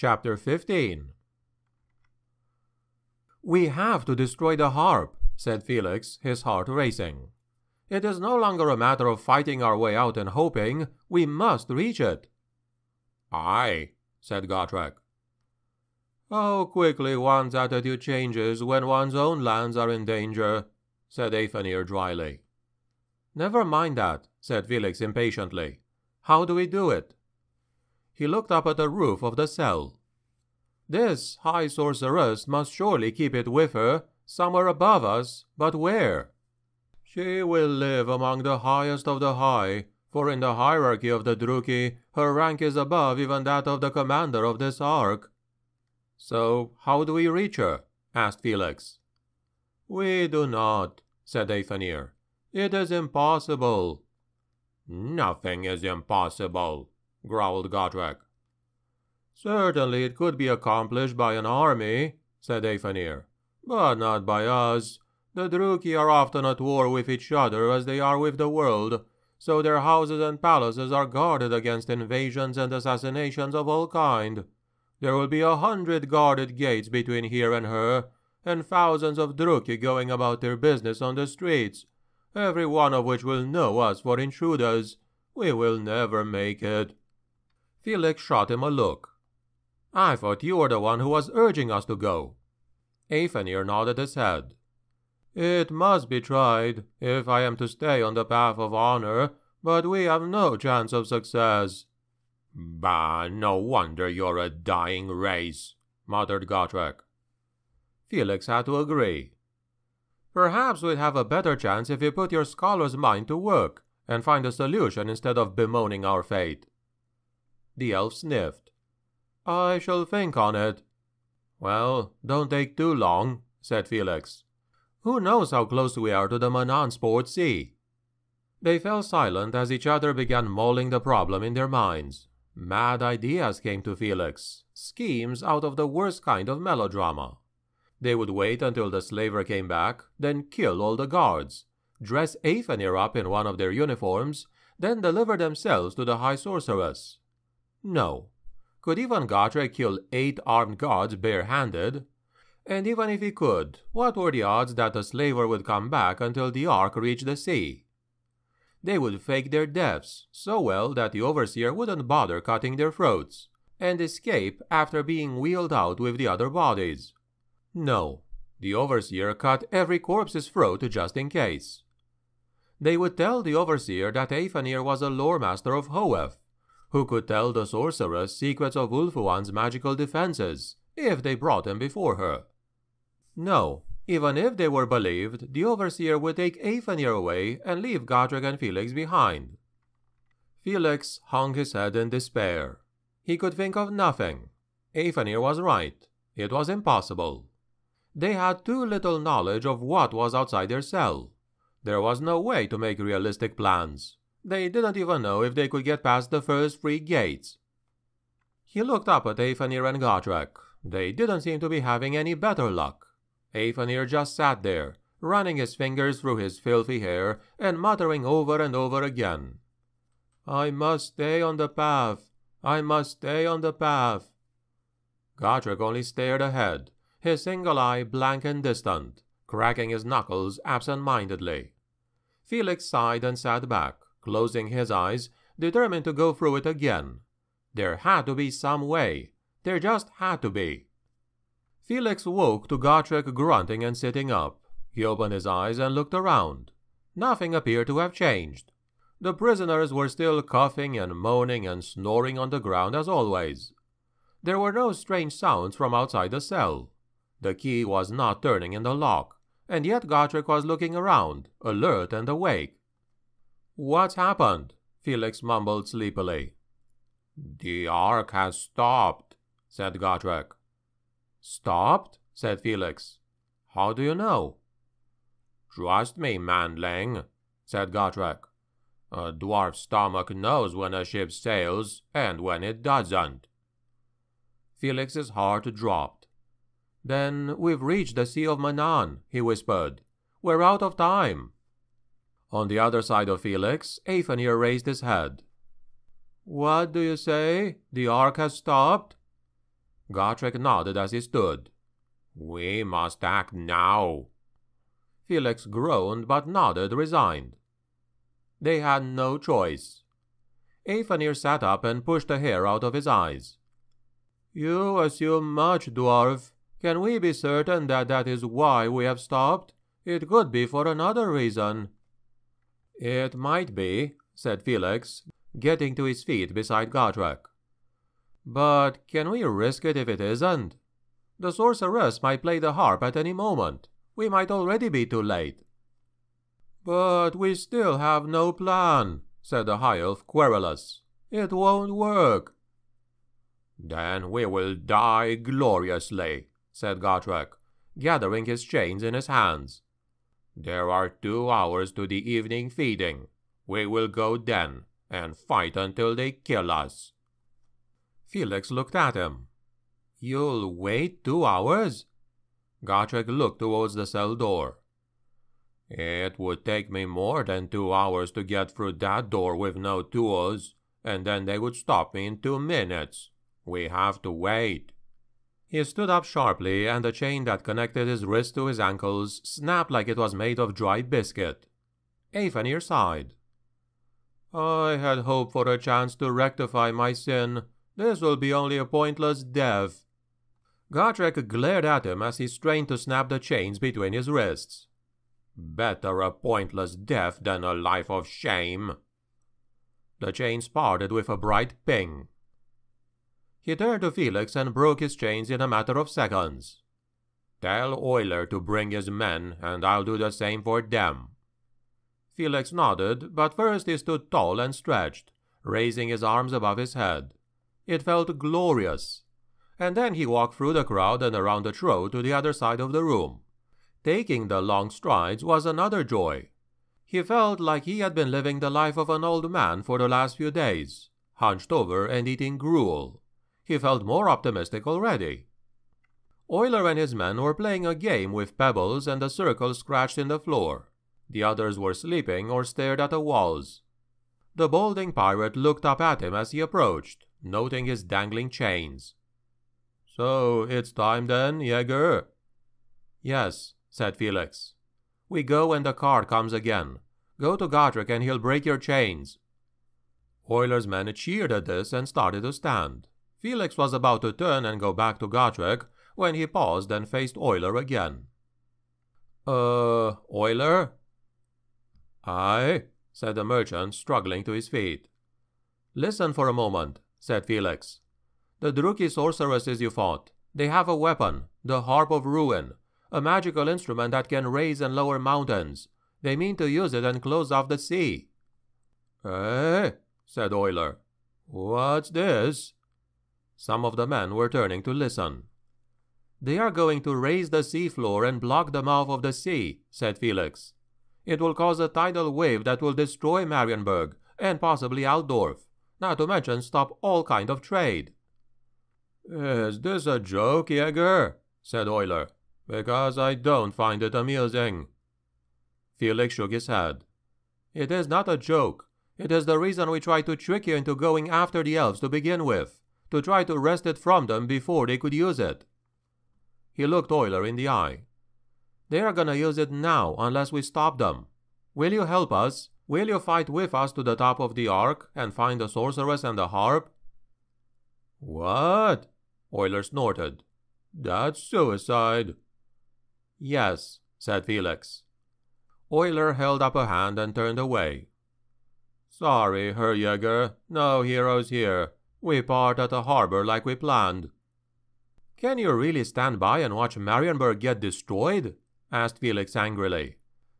Chapter 15 We have to destroy the harp, said Felix, his heart racing. It is no longer a matter of fighting our way out and hoping. We must reach it. Aye, said Gotrek. How quickly one's attitude changes when one's own lands are in danger, said Aethanir dryly. Never mind that, said Felix impatiently. How do we do it? He looked up at the roof of the cell. This high sorceress must surely keep it with her, somewhere above us, but where? She will live among the highest of the high, for in the hierarchy of the Druki, her rank is above even that of the commander of this ark. So, how do we reach her? asked Felix. We do not, said Aethanir. It is impossible. Nothing is impossible, growled Gotrek. Certainly it could be accomplished by an army, said Afanir, but not by us. The Druki are often at war with each other as they are with the world, so their houses and palaces are guarded against invasions and assassinations of all kind. There will be a hundred guarded gates between here and her, and thousands of Druki going about their business on the streets, every one of which will know us for intruders. We will never make it. Felix shot him a look. I thought you were the one who was urging us to go. Avenir nodded his head. It must be tried, if I am to stay on the path of honor, but we have no chance of success. Bah, no wonder you're a dying race, muttered Gotrek. Felix had to agree. Perhaps we'd have a better chance if you put your scholar's mind to work and find a solution instead of bemoaning our fate. The elf sniffed. I shall think on it. Well, don't take too long, said Felix. Who knows how close we are to the Manansport Sea? They fell silent as each other began mulling the problem in their minds. Mad ideas came to Felix, schemes out of the worst kind of melodrama. They would wait until the slaver came back, then kill all the guards, dress Aethanir up in one of their uniforms, then deliver themselves to the High Sorceress. No. Could Ivan Gatra kill eight armed guards barehanded? And even if he could, what were the odds that the slaver would come back until the ark reached the sea? They would fake their deaths so well that the overseer wouldn't bother cutting their throats, and escape after being wheeled out with the other bodies. No, the overseer cut every corpse's throat just in case. They would tell the overseer that Aethanir was a lore master of Hoeth, who could tell the sorceress secrets of Ulfuan's magical defenses, if they brought them before her. No, even if they were believed, the Overseer would take Aethanir away and leave Godric and Felix behind. Felix hung his head in despair. He could think of nothing. Aethanir was right. It was impossible. They had too little knowledge of what was outside their cell. There was no way to make realistic plans. They didn't even know if they could get past the first three gates. He looked up at Afanir and Gotrek. They didn't seem to be having any better luck. Afanir just sat there, running his fingers through his filthy hair and muttering over and over again. I must stay on the path. I must stay on the path. Gotrek only stared ahead, his single eye blank and distant, cracking his knuckles absent-mindedly. Felix sighed and sat back closing his eyes, determined to go through it again. There had to be some way. There just had to be. Felix woke to Gotrek grunting and sitting up. He opened his eyes and looked around. Nothing appeared to have changed. The prisoners were still coughing and moaning and snoring on the ground as always. There were no strange sounds from outside the cell. The key was not turning in the lock, and yet Gotrek was looking around, alert and awake. What's happened? Felix mumbled sleepily. The ark has stopped, said Gotrek. Stopped? said Felix. How do you know? Trust me, Manling, said Gotrek. A dwarf's stomach knows when a ship sails and when it doesn't. Felix's heart dropped. Then we've reached the Sea of Manan, he whispered. We're out of time. On the other side of Felix, Avenir raised his head. What do you say? The ark has stopped? Gotrek nodded as he stood. We must act now. Felix groaned but nodded resigned. They had no choice. Aethanir sat up and pushed the hair out of his eyes. You assume much, dwarf. Can we be certain that that is why we have stopped? It could be for another reason. It might be, said Felix, getting to his feet beside Gartrek. But can we risk it if it isn't? The sorceress might play the harp at any moment. We might already be too late. But we still have no plan, said the High Elf querulous. It won't work. Then we will die gloriously, said Gartrek, gathering his chains in his hands. There are two hours to the evening feeding. We will go then, and fight until they kill us. Felix looked at him. You'll wait two hours? Gotrek looked towards the cell door. It would take me more than two hours to get through that door with no tools, and then they would stop me in two minutes. We have to wait. He stood up sharply, and the chain that connected his wrist to his ankles snapped like it was made of dry biscuit. Avenir sighed. I had hoped for a chance to rectify my sin. This will be only a pointless death. Gartrek glared at him as he strained to snap the chains between his wrists. Better a pointless death than a life of shame. The chains parted with a bright ping. He turned to Felix and broke his chains in a matter of seconds. Tell Euler to bring his men, and I'll do the same for them. Felix nodded, but first he stood tall and stretched, raising his arms above his head. It felt glorious. And then he walked through the crowd and around the throne to the other side of the room. Taking the long strides was another joy. He felt like he had been living the life of an old man for the last few days, hunched over and eating gruel he felt more optimistic already. Euler and his men were playing a game with pebbles and a circle scratched in the floor. The others were sleeping or stared at the walls. The balding pirate looked up at him as he approached, noting his dangling chains. So it's time then, Jaeger? Yes, said Felix. We go when the car comes again. Go to Godric and he'll break your chains. Euler's men cheered at this and started to stand. Felix was about to turn and go back to Gartrek when he paused and faced Euler again. Uh, Euler? Aye, said the merchant, struggling to his feet. Listen for a moment, said Felix. The Druki sorceresses you fought, they have a weapon, the Harp of Ruin, a magical instrument that can raise and lower mountains. They mean to use it and close off the sea. Eh? said Euler. What's this? Some of the men were turning to listen. They are going to raise the sea floor and block the mouth of the sea, said Felix. It will cause a tidal wave that will destroy Marienburg and possibly Altdorf, not to mention stop all kind of trade. Is this a joke, Jäger? said Euler, because I don't find it amusing. Felix shook his head. It is not a joke. It is the reason we tried to trick you into going after the elves to begin with to try to wrest it from them before they could use it. He looked Euler in the eye. They are gonna use it now unless we stop them. Will you help us? Will you fight with us to the top of the ark and find the sorceress and the harp? What? Euler snorted. That's suicide. Yes, said Felix. Euler held up a hand and turned away. Sorry, Herr Jäger, no heroes here. We part at the harbor like we planned. Can you really stand by and watch Marienburg get destroyed? asked Felix angrily.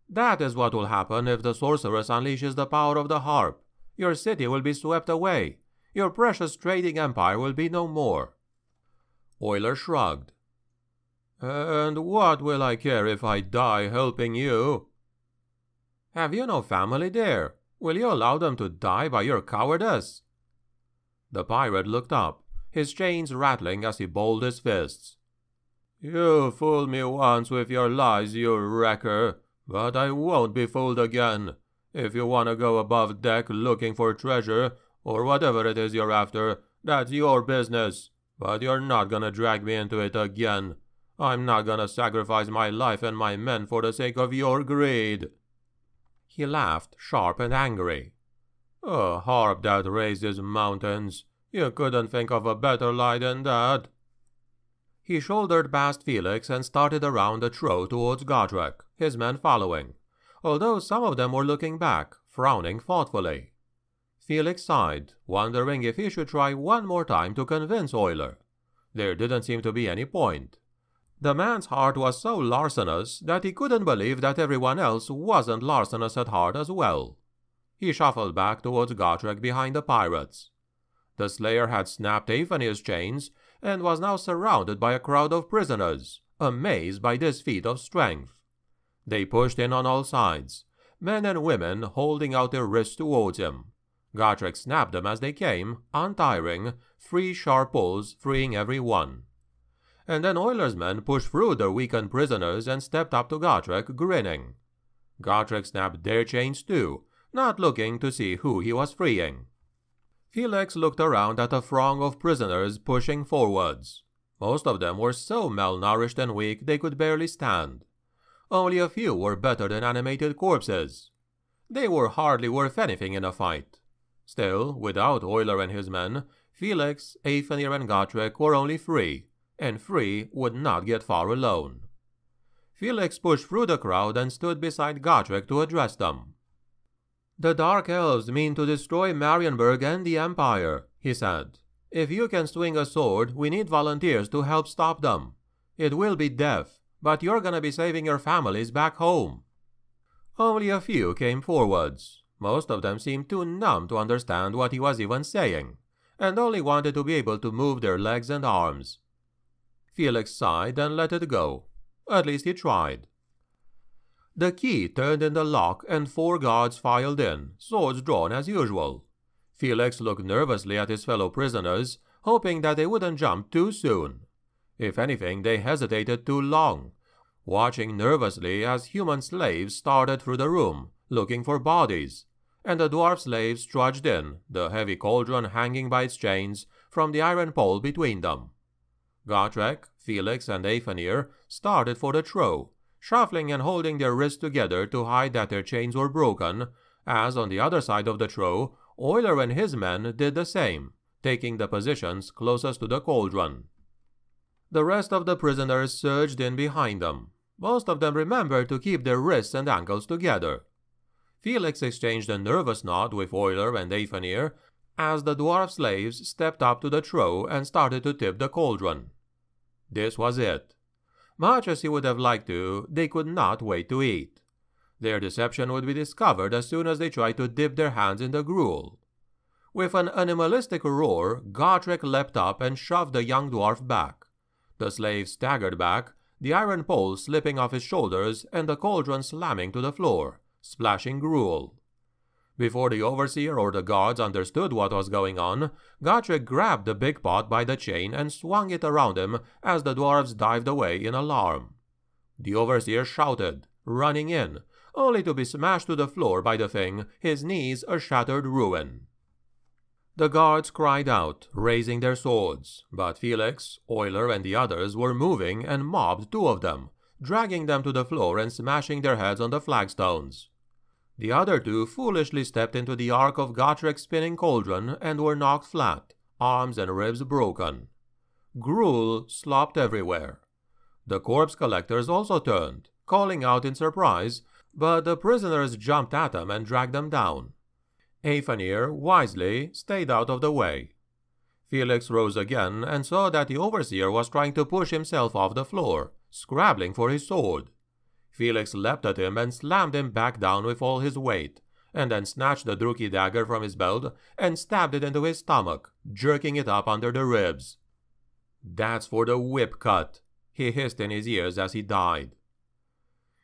That is what will happen if the sorceress unleashes the power of the harp. Your city will be swept away. Your precious trading empire will be no more. Euler shrugged. And what will I care if I die helping you? Have you no family there? Will you allow them to die by your cowardice? The pirate looked up, his chains rattling as he balled his fists. You fooled me once with your lies, you wrecker, but I won't be fooled again. If you want to go above deck looking for treasure, or whatever it is you're after, that's your business. But you're not gonna drag me into it again. I'm not gonna sacrifice my life and my men for the sake of your greed. He laughed, sharp and angry. Oh, harp that raises mountains. You couldn't think of a better lie than that. He shouldered past Felix and started around the trough towards Godrek, his men following, although some of them were looking back, frowning thoughtfully. Felix sighed, wondering if he should try one more time to convince Euler. There didn't seem to be any point. The man's heart was so larcenous that he couldn't believe that everyone else wasn't larcenous at heart as well. He shuffled back towards Gotrek behind the pirates. The slayer had snapped even chains and was now surrounded by a crowd of prisoners, amazed by this feat of strength. They pushed in on all sides, men and women holding out their wrists towards him. Gotrek snapped them as they came, untiring, three sharp pulls freeing every one. And then Euler's men pushed through the weakened prisoners and stepped up to Gotrek, grinning. Gotrek snapped their chains too, not looking to see who he was freeing. Felix looked around at a throng of prisoners pushing forwards. Most of them were so malnourished and weak they could barely stand. Only a few were better than animated corpses. They were hardly worth anything in a fight. Still, without Euler and his men, Felix, Avenir, and Gotrek were only three, and three would not get far alone. Felix pushed through the crowd and stood beside Gotrek to address them. The Dark Elves mean to destroy Marienburg and the Empire, he said. If you can swing a sword, we need volunteers to help stop them. It will be death, but you're gonna be saving your families back home. Only a few came forwards. Most of them seemed too numb to understand what he was even saying, and only wanted to be able to move their legs and arms. Felix sighed and let it go. At least he tried. The key turned in the lock and four guards filed in, swords drawn as usual. Felix looked nervously at his fellow prisoners, hoping that they wouldn't jump too soon. If anything, they hesitated too long, watching nervously as human slaves started through the room, looking for bodies, and the dwarf slaves trudged in, the heavy cauldron hanging by its chains from the iron pole between them. Gartrek, Felix, and Afanir started for the trough, shuffling and holding their wrists together to hide that their chains were broken, as on the other side of the trough, Euler and his men did the same, taking the positions closest to the cauldron. The rest of the prisoners surged in behind them. Most of them remembered to keep their wrists and ankles together. Felix exchanged a nervous nod with Euler and Aethanir as the dwarf slaves stepped up to the trough and started to tip the cauldron. This was it. Much as he would have liked to, they could not wait to eat. Their deception would be discovered as soon as they tried to dip their hands in the gruel. With an animalistic roar, Gotrek leapt up and shoved the young dwarf back. The slave staggered back, the iron pole slipping off his shoulders and the cauldron slamming to the floor, splashing gruel. Before the overseer or the guards understood what was going on, Gotcha grabbed the big pot by the chain and swung it around him as the dwarfs dived away in alarm. The overseer shouted, running in, only to be smashed to the floor by the thing, his knees a shattered ruin. The guards cried out, raising their swords, but Felix, Euler, and the others were moving and mobbed two of them, dragging them to the floor and smashing their heads on the flagstones. The other two foolishly stepped into the arc of Gotrek's spinning cauldron and were knocked flat, arms and ribs broken. Gruel slopped everywhere. The corpse collectors also turned, calling out in surprise, but the prisoners jumped at them and dragged them down. Afanir wisely stayed out of the way. Felix rose again and saw that the overseer was trying to push himself off the floor, scrabbling for his sword. Felix leapt at him and slammed him back down with all his weight, and then snatched the Druki dagger from his belt and stabbed it into his stomach, jerking it up under the ribs. That's for the whip cut, he hissed in his ears as he died.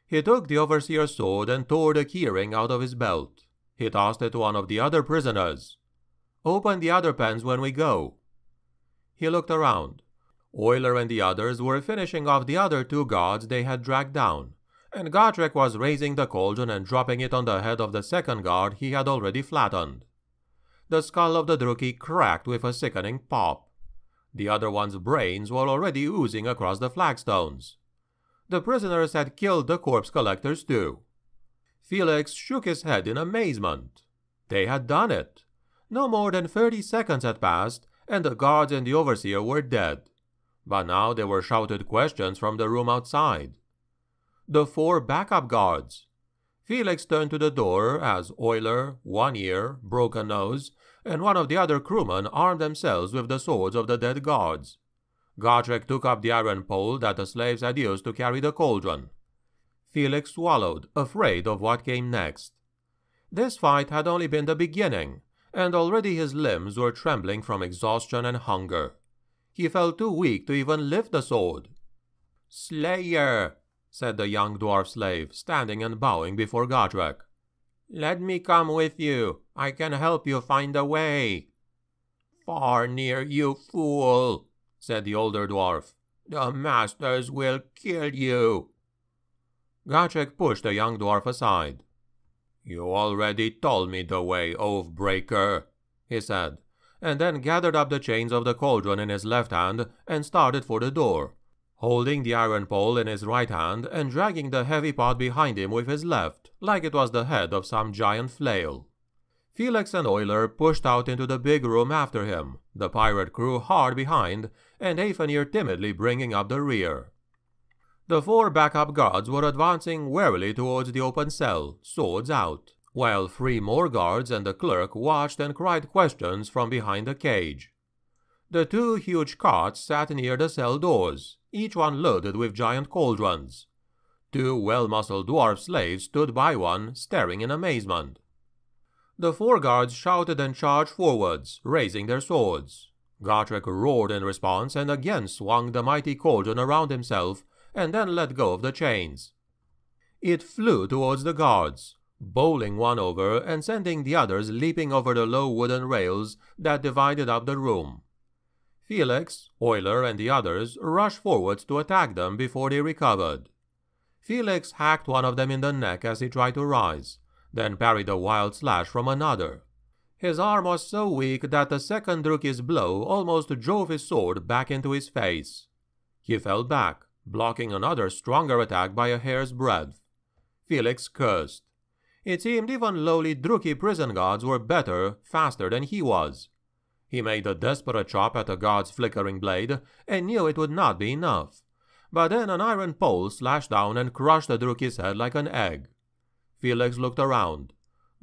He took the overseer's sword and tore the keyring out of his belt. He tossed it to one of the other prisoners. Open the other pens when we go. He looked around. Euler and the others were finishing off the other two guards they had dragged down and Gartrek was raising the cauldron and dropping it on the head of the second guard he had already flattened. The skull of the Druki cracked with a sickening pop. The other one's brains were already oozing across the flagstones. The prisoners had killed the corpse collectors too. Felix shook his head in amazement. They had done it. No more than thirty seconds had passed, and the guards and the overseer were dead. But now there were shouted questions from the room outside the four backup guards. Felix turned to the door as Euler, One Ear, Broken Nose, and one of the other crewmen armed themselves with the swords of the dead guards. Gartrek took up the iron pole that the slaves had used to carry the cauldron. Felix swallowed, afraid of what came next. This fight had only been the beginning, and already his limbs were trembling from exhaustion and hunger. He felt too weak to even lift the sword. Slayer! said the young dwarf slave, standing and bowing before Godrek. Let me come with you. I can help you find a way. Far near, you fool, said the older dwarf. The masters will kill you. Gacek pushed the young dwarf aside. You already told me the way, oath breaker, he said, and then gathered up the chains of the cauldron in his left hand and started for the door holding the iron pole in his right hand and dragging the heavy part behind him with his left, like it was the head of some giant flail. Felix and Euler pushed out into the big room after him, the pirate crew hard behind, and Aethenir timidly bringing up the rear. The four backup guards were advancing warily towards the open cell, swords out, while three more guards and the clerk watched and cried questions from behind the cage. The two huge carts sat near the cell doors, each one loaded with giant cauldrons. Two well-muscled dwarf slaves stood by one, staring in amazement. The four guards shouted and charged forwards, raising their swords. Gotrek roared in response and again swung the mighty cauldron around himself and then let go of the chains. It flew towards the guards, bowling one over and sending the others leaping over the low wooden rails that divided up the room. Felix, Euler, and the others rushed forwards to attack them before they recovered. Felix hacked one of them in the neck as he tried to rise, then parried a wild slash from another. His arm was so weak that the second Druki's blow almost drove his sword back into his face. He fell back, blocking another stronger attack by a hair's breadth. Felix cursed. It seemed even lowly Druki prison guards were better, faster than he was. He made a desperate chop at the guard's flickering blade, and knew it would not be enough. But then an iron pole slashed down and crushed the Druki's head like an egg. Felix looked around.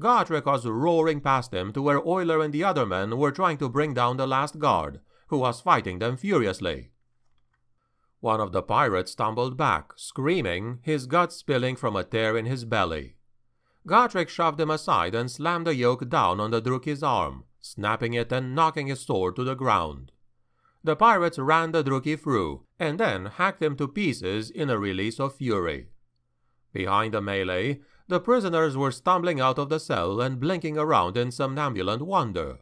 Gotrek was roaring past him to where Euler and the other men were trying to bring down the last guard, who was fighting them furiously. One of the pirates stumbled back, screaming, his guts spilling from a tear in his belly. Gotrek shoved him aside and slammed the yoke down on the Druki's arm snapping it and knocking his sword to the ground. The pirates ran the Druki through, and then hacked him to pieces in a release of fury. Behind the melee, the prisoners were stumbling out of the cell and blinking around in somnambulant wonder.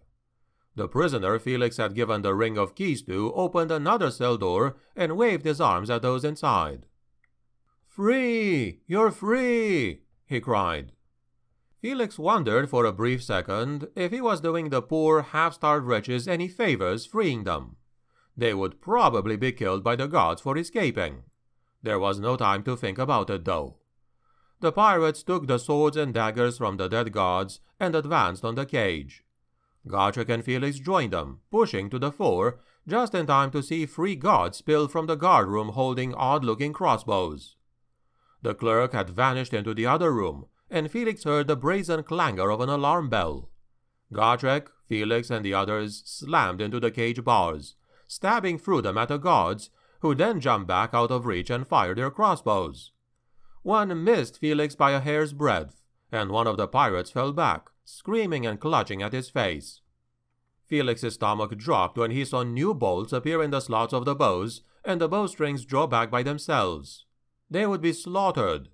The prisoner Felix had given the ring of keys to opened another cell door and waved his arms at those inside. Free! You're free! he cried. Felix wondered for a brief second if he was doing the poor, half-starved wretches any favors freeing them. They would probably be killed by the gods for escaping. There was no time to think about it, though. The pirates took the swords and daggers from the dead gods and advanced on the cage. Gotrek and Felix joined them, pushing to the fore just in time to see three gods spill from the guard room holding odd-looking crossbows. The clerk had vanished into the other room, and Felix heard the brazen clangor of an alarm bell. Gartrek, Felix, and the others slammed into the cage bars, stabbing through them at the guards, who then jumped back out of reach and fired their crossbows. One missed Felix by a hair's breadth, and one of the pirates fell back, screaming and clutching at his face. Felix's stomach dropped when he saw new bolts appear in the slots of the bows, and the bowstrings draw back by themselves. They would be slaughtered.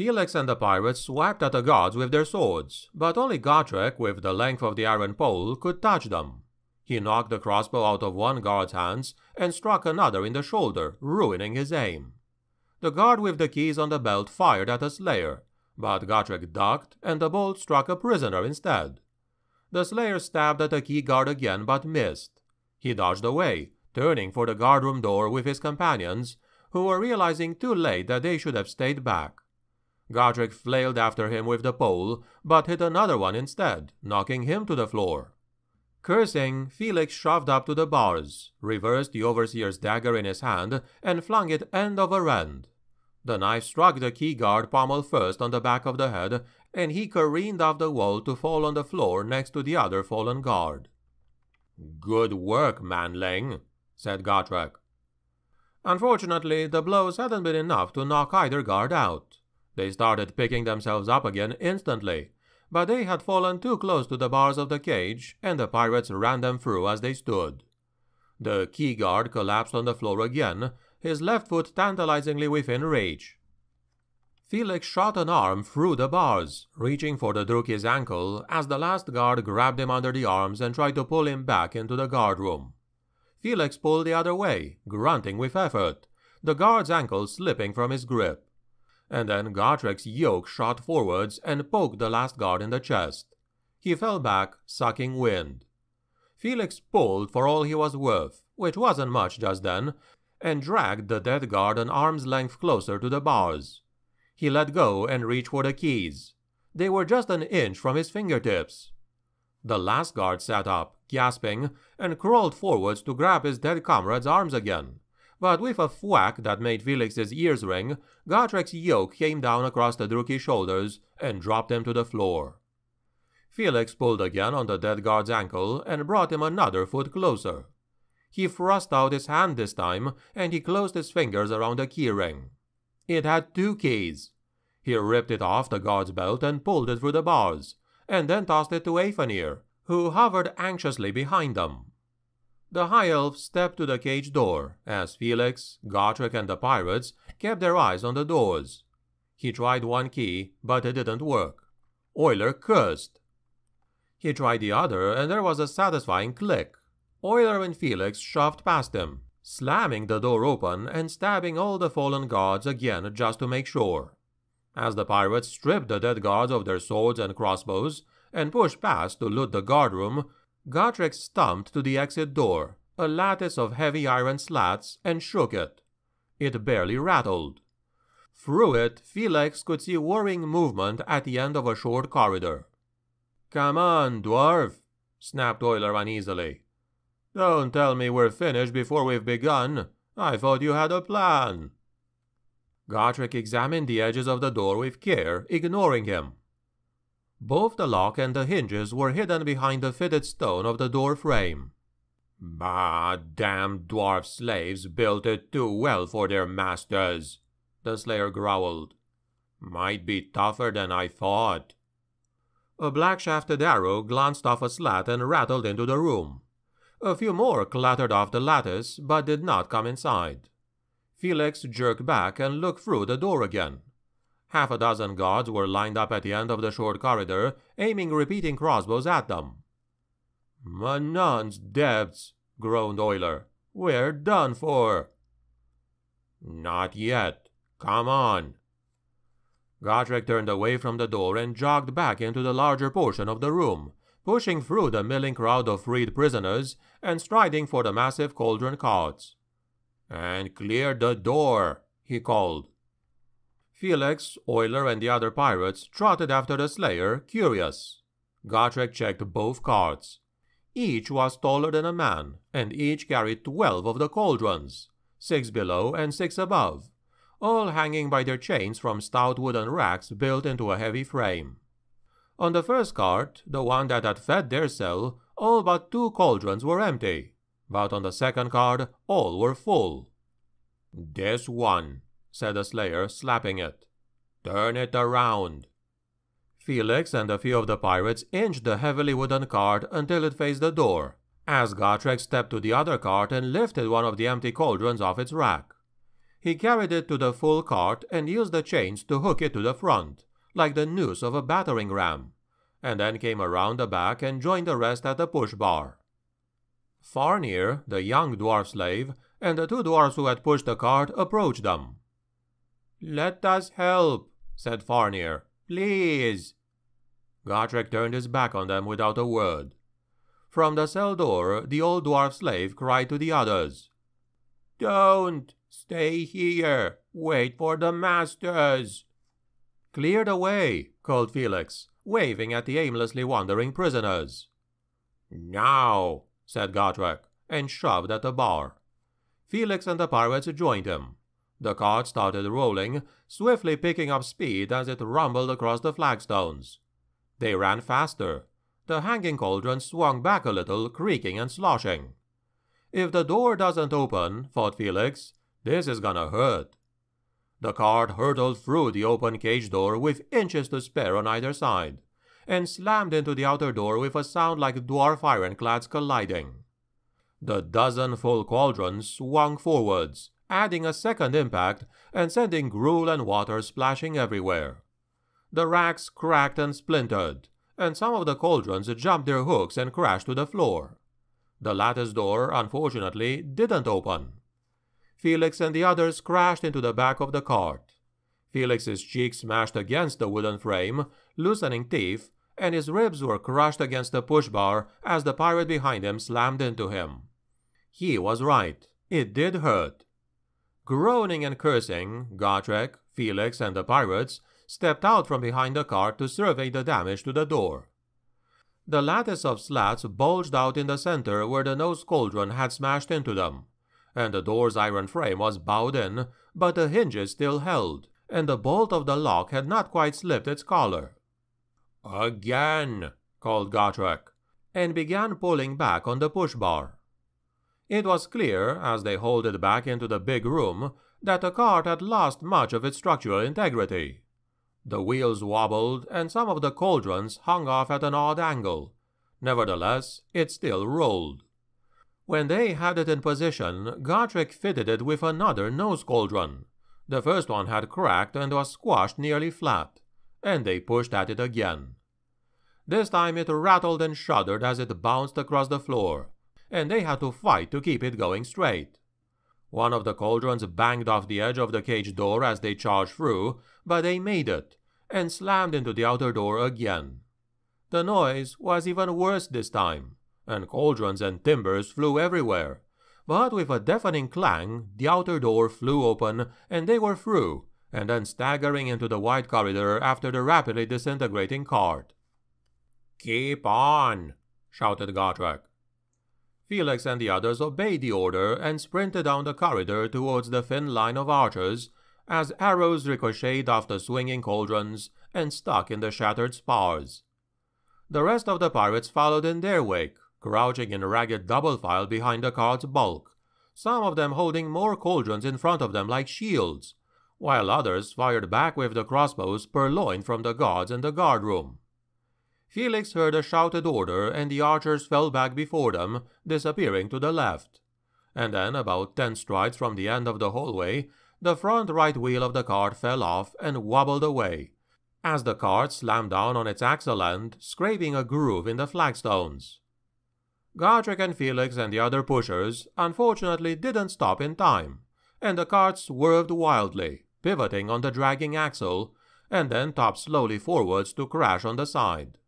Felix and the pirates swiped at the guards with their swords, but only Gotrek with the length of the iron pole could touch them. He knocked the crossbow out of one guard's hands and struck another in the shoulder, ruining his aim. The guard with the keys on the belt fired at the slayer, but Gotrek ducked and the bolt struck a prisoner instead. The slayer stabbed at the key guard again but missed. He dodged away, turning for the guardroom door with his companions, who were realizing too late that they should have stayed back. Godric flailed after him with the pole, but hit another one instead, knocking him to the floor. Cursing, Felix shoved up to the bars, reversed the overseer's dagger in his hand, and flung it end over end. The knife struck the keyguard pommel first on the back of the head, and he careened off the wall to fall on the floor next to the other fallen guard. Good work, Manling, said Gotrek. Unfortunately, the blows hadn't been enough to knock either guard out. They started picking themselves up again instantly, but they had fallen too close to the bars of the cage, and the pirates ran them through as they stood. The key guard collapsed on the floor again, his left foot tantalizingly within reach. Felix shot an arm through the bars, reaching for the Druki's ankle as the last guard grabbed him under the arms and tried to pull him back into the guard room. Felix pulled the other way, grunting with effort, the guard's ankle slipping from his grip and then Gartrek's yoke shot forwards and poked the last guard in the chest. He fell back, sucking wind. Felix pulled for all he was worth, which wasn't much just then, and dragged the dead guard an arm's length closer to the bars. He let go and reached for the keys. They were just an inch from his fingertips. The last guard sat up, gasping, and crawled forwards to grab his dead comrade's arms again but with a thwack that made Felix's ears ring, Gotrek's yoke came down across the Druki's shoulders and dropped him to the floor. Felix pulled again on the dead guard's ankle and brought him another foot closer. He thrust out his hand this time, and he closed his fingers around a key ring. It had two keys. He ripped it off the guard's belt and pulled it through the bars, and then tossed it to Aethanir, who hovered anxiously behind them. The High Elf stepped to the cage door, as Felix, Gotrek and the pirates kept their eyes on the doors. He tried one key, but it didn't work. Euler cursed. He tried the other, and there was a satisfying click. Euler and Felix shoved past him, slamming the door open and stabbing all the fallen guards again just to make sure. As the pirates stripped the dead guards of their swords and crossbows and pushed past to loot the guardroom, Gotrek stumped to the exit door, a lattice of heavy iron slats, and shook it. It barely rattled. Through it, Felix could see whirring movement at the end of a short corridor. Come on, dwarf, snapped Euler uneasily. Don't tell me we're finished before we've begun. I thought you had a plan. Gotrek examined the edges of the door with care, ignoring him. Both the lock and the hinges were hidden behind the fitted stone of the door frame. Bah, damned dwarf slaves built it too well for their masters, the slayer growled. Might be tougher than I thought. A black shafted arrow glanced off a slat and rattled into the room. A few more clattered off the lattice, but did not come inside. Felix jerked back and looked through the door again. Half a dozen guards were lined up at the end of the short corridor, aiming repeating crossbows at them. Manon's debts, groaned Euler. We're done for. Not yet. Come on. Godric turned away from the door and jogged back into the larger portion of the room, pushing through the milling crowd of freed prisoners and striding for the massive cauldron cots. And clear the door, he called. Felix, Euler, and the other pirates trotted after the slayer, curious. Gotrek checked both cards. Each was taller than a man, and each carried twelve of the cauldrons, six below and six above, all hanging by their chains from stout wooden racks built into a heavy frame. On the first cart, the one that had fed their cell, all but two cauldrons were empty, but on the second card all were full. This one, said the slayer, slapping it. Turn it around. Felix and a few of the pirates inched the heavily wooden cart until it faced the door, as Gartrek stepped to the other cart and lifted one of the empty cauldrons off its rack. He carried it to the full cart and used the chains to hook it to the front, like the noose of a battering ram, and then came around the back and joined the rest at the push bar. Farnir, the young dwarf slave, and the two dwarfs who had pushed the cart approached them. Let us help, said Farnir. Please. Gotrek turned his back on them without a word. From the cell door, the old dwarf slave cried to the others. Don't! Stay here! Wait for the masters! Clear the way, called Felix, waving at the aimlessly wandering prisoners. Now, said Gotrek, and shoved at the bar. Felix and the pirates joined him. The cart started rolling, swiftly picking up speed as it rumbled across the flagstones. They ran faster. The hanging cauldron swung back a little, creaking and sloshing. If the door doesn't open, thought Felix, this is gonna hurt. The cart hurtled through the open cage door with inches to spare on either side, and slammed into the outer door with a sound like dwarf ironclads colliding. The dozen full cauldrons swung forwards, adding a second impact and sending gruel and water splashing everywhere. The racks cracked and splintered, and some of the cauldrons jumped their hooks and crashed to the floor. The lattice door, unfortunately, didn't open. Felix and the others crashed into the back of the cart. Felix's cheek smashed against the wooden frame, loosening teeth, and his ribs were crushed against the push bar as the pirate behind him slammed into him. He was right. It did hurt. Groaning and cursing, Gotrek, Felix, and the pirates stepped out from behind the cart to survey the damage to the door. The lattice of slats bulged out in the center where the nose cauldron had smashed into them, and the door's iron frame was bowed in, but the hinges still held, and the bolt of the lock had not quite slipped its collar. Again, called Gotrek, and began pulling back on the push bar. It was clear, as they it back into the big room, that the cart had lost much of its structural integrity. The wheels wobbled, and some of the cauldrons hung off at an odd angle. Nevertheless, it still rolled. When they had it in position, Gartrick fitted it with another nose cauldron. The first one had cracked and was squashed nearly flat, and they pushed at it again. This time it rattled and shuddered as it bounced across the floor, and they had to fight to keep it going straight. One of the cauldrons banged off the edge of the cage door as they charged through, but they made it, and slammed into the outer door again. The noise was even worse this time, and cauldrons and timbers flew everywhere, but with a deafening clang the outer door flew open and they were through, and then staggering into the wide corridor after the rapidly disintegrating cart. Keep on, shouted Gotrek. Felix and the others obeyed the order and sprinted down the corridor towards the thin line of archers, as arrows ricocheted off the swinging cauldrons and stuck in the shattered spars. The rest of the pirates followed in their wake, crouching in ragged double file behind the cart's bulk, some of them holding more cauldrons in front of them like shields, while others fired back with the crossbows purloined from the guards in the guardroom. room. Felix heard a shouted order, and the archers fell back before them, disappearing to the left. And then, about ten strides from the end of the hallway, the front right wheel of the cart fell off and wobbled away, as the cart slammed down on its axle end, scraping a groove in the flagstones. Godric and Felix and the other pushers unfortunately didn't stop in time, and the cart swerved wildly, pivoting on the dragging axle, and then topped slowly forwards to crash on the side.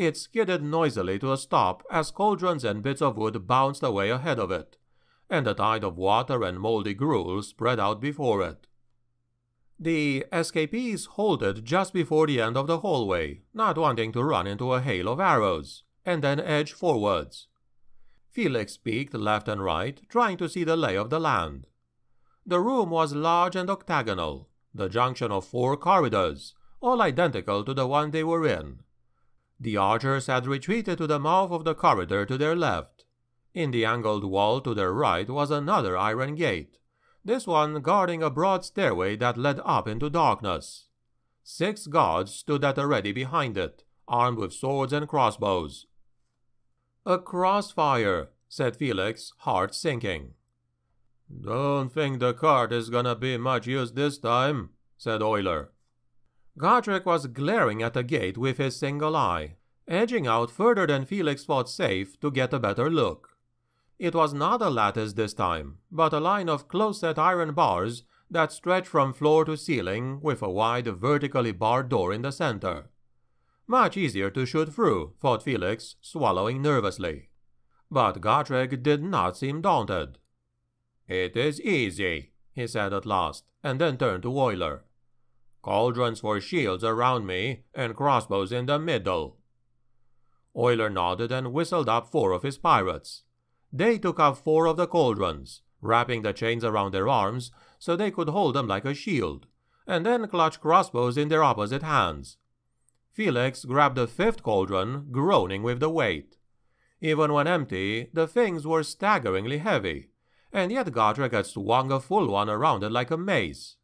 It skidded noisily to a stop as cauldrons and bits of wood bounced away ahead of it, and a tide of water and moldy gruel spread out before it. The escapees halted just before the end of the hallway, not wanting to run into a hail of arrows, and then edged forwards. Felix peeked left and right, trying to see the lay of the land. The room was large and octagonal, the junction of four corridors, all identical to the one they were in, the archers had retreated to the mouth of the corridor to their left. In the angled wall to their right was another iron gate, this one guarding a broad stairway that led up into darkness. Six guards stood at the ready behind it, armed with swords and crossbows. A crossfire, said Felix, heart sinking. Don't think the cart is gonna be much use this time, said Euler. Gartrek was glaring at the gate with his single eye, edging out further than Felix thought safe to get a better look. It was not a lattice this time, but a line of close-set iron bars that stretched from floor to ceiling with a wide vertically barred door in the center. Much easier to shoot through, thought Felix, swallowing nervously. But Gartrek did not seem daunted. It is easy, he said at last, and then turned to Euler cauldrons for shields around me, and crossbows in the middle. Euler nodded and whistled up four of his pirates. They took up four of the cauldrons, wrapping the chains around their arms so they could hold them like a shield, and then clutched crossbows in their opposite hands. Felix grabbed the fifth cauldron, groaning with the weight. Even when empty, the things were staggeringly heavy, and yet Gotrek had swung a full one around it like a mace.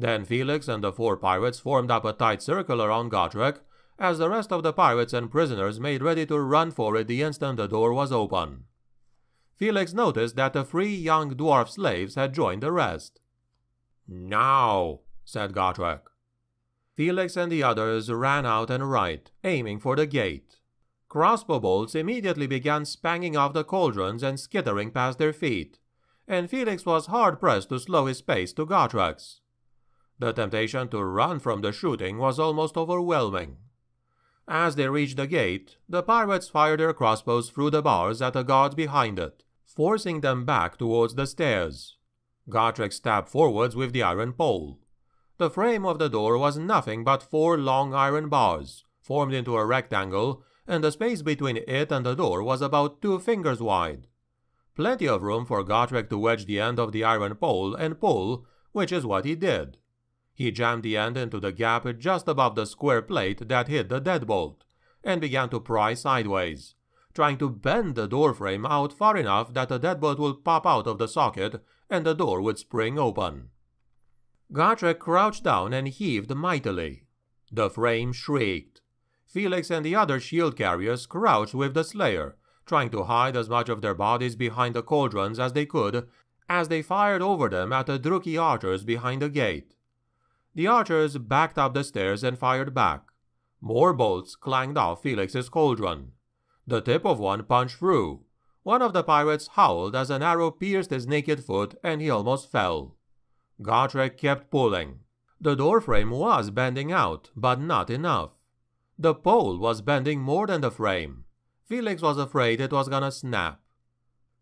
Then Felix and the four pirates formed up a tight circle around Gotrek, as the rest of the pirates and prisoners made ready to run for it the instant the door was open. Felix noticed that the three young dwarf slaves had joined the rest. Now, said Gotrek. Felix and the others ran out and right, aiming for the gate. Crossbow bolts immediately began spanging off the cauldrons and skittering past their feet, and Felix was hard pressed to slow his pace to Gotrek's. The temptation to run from the shooting was almost overwhelming. As they reached the gate, the pirates fired their crossbows through the bars at the guards behind it, forcing them back towards the stairs. Gotrek stabbed forwards with the iron pole. The frame of the door was nothing but four long iron bars, formed into a rectangle, and the space between it and the door was about two fingers wide. Plenty of room for Gotrek to wedge the end of the iron pole and pull, which is what he did. He jammed the end into the gap just above the square plate that hid the deadbolt, and began to pry sideways, trying to bend the doorframe out far enough that the deadbolt would pop out of the socket and the door would spring open. Gotrek crouched down and heaved mightily. The frame shrieked. Felix and the other shield carriers crouched with the Slayer, trying to hide as much of their bodies behind the cauldrons as they could, as they fired over them at the Druki archers behind the gate. The archers backed up the stairs and fired back. More bolts clanged off Felix's cauldron. The tip of one punched through. One of the pirates howled as an arrow pierced his naked foot and he almost fell. Gartrek kept pulling. The doorframe was bending out, but not enough. The pole was bending more than the frame. Felix was afraid it was gonna snap.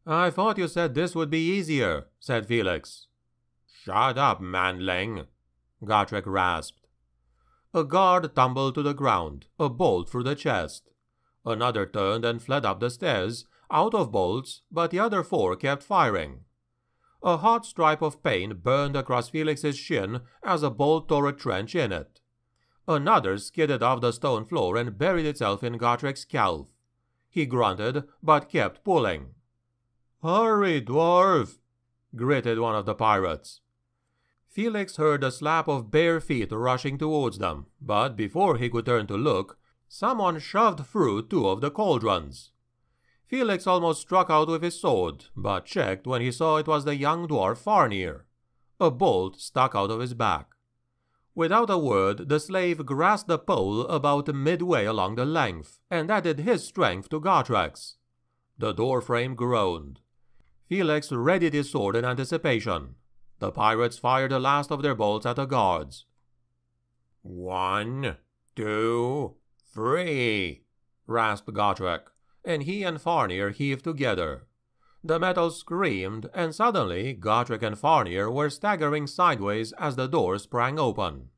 I thought you said this would be easier, said Felix. Shut up, manling, Gatrek rasped. A guard tumbled to the ground, a bolt through the chest. Another turned and fled up the stairs, out of bolts, but the other four kept firing. A hot stripe of pain burned across Felix's shin as a bolt tore a trench in it. Another skidded off the stone floor and buried itself in Gartrek's calf. He grunted, but kept pulling. Hurry, dwarf! gritted one of the pirates. Felix heard a slap of bare feet rushing towards them, but before he could turn to look, someone shoved through two of the cauldrons. Felix almost struck out with his sword, but checked when he saw it was the young dwarf Farnir. A bolt stuck out of his back. Without a word, the slave grasped the pole about midway along the length and added his strength to Gartrax. The doorframe groaned. Felix readied his sword in anticipation, the pirates fired the last of their bolts at the guards. One, two, three, rasped Gotrek, and he and Farnier heaved together. The metal screamed, and suddenly Gotrek and Farnier were staggering sideways as the door sprang open.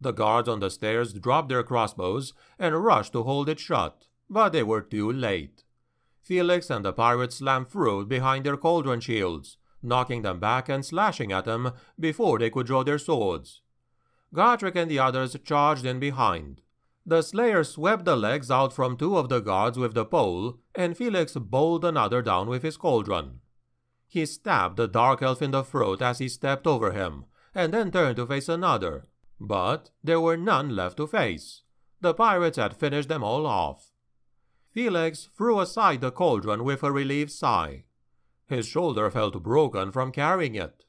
The guards on the stairs dropped their crossbows and rushed to hold it shut, but they were too late. Felix and the pirates slammed through behind their cauldron shields, knocking them back and slashing at them before they could draw their swords. Godric and the others charged in behind. The slayer swept the legs out from two of the guards with the pole, and Felix bowled another down with his cauldron. He stabbed the dark elf in the throat as he stepped over him, and then turned to face another, but there were none left to face. The pirates had finished them all off. Felix threw aside the cauldron with a relieved sigh. His shoulder felt broken from carrying it.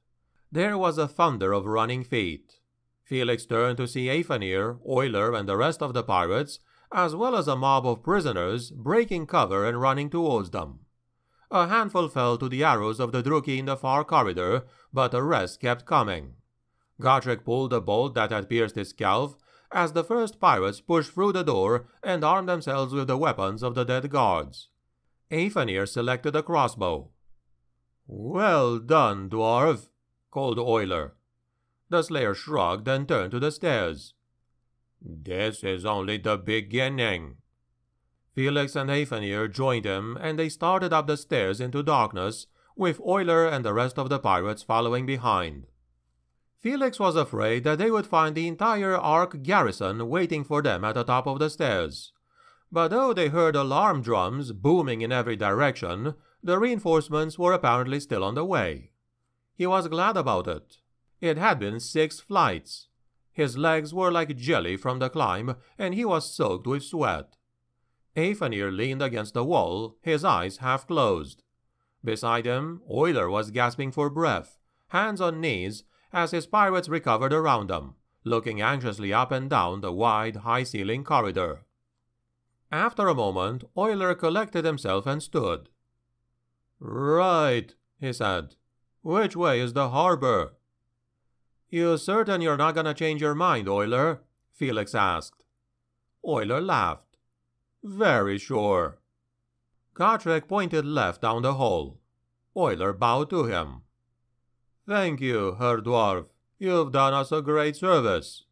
There was a thunder of running feet. Felix turned to see Afanir, Euler, and the rest of the pirates, as well as a mob of prisoners, breaking cover and running towards them. A handful fell to the arrows of the Druki in the far corridor, but the rest kept coming. Gotrek pulled the bolt that had pierced his scalp, as the first pirates pushed through the door and armed themselves with the weapons of the dead guards. Afanir selected a crossbow. Well done, dwarf, called Euler. The slayer shrugged and turned to the stairs. This is only the beginning. Felix and Hafenir joined him, and they started up the stairs into darkness, with Euler and the rest of the pirates following behind. Felix was afraid that they would find the entire Ark garrison waiting for them at the top of the stairs. But though they heard alarm drums booming in every direction, the reinforcements were apparently still on the way. He was glad about it. It had been six flights. His legs were like jelly from the climb, and he was soaked with sweat. Afanir leaned against the wall, his eyes half closed. Beside him, Euler was gasping for breath, hands on knees, as his pirates recovered around them, looking anxiously up and down the wide, high-ceilinged corridor. After a moment, Euler collected himself and stood. Right, he said. Which way is the harbor? You certain you're not gonna change your mind, Euler? Felix asked. Euler laughed. Very sure. Kotrick pointed left down the hall. Euler bowed to him. Thank you, Herr Dwarf. You've done us a great service.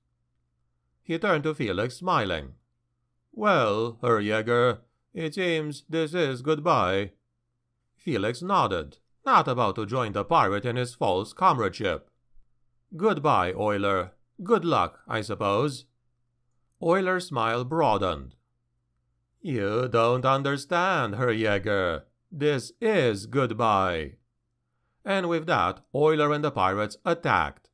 He turned to Felix, smiling. Well, Herr Jäger, it seems this is goodbye. Felix nodded, not about to join the pirate in his false comradeship. Goodbye, Euler. Good luck, I suppose. Euler's smile broadened. You don't understand, Herr Jäger. This is goodbye. And with that, Euler and the pirates attacked.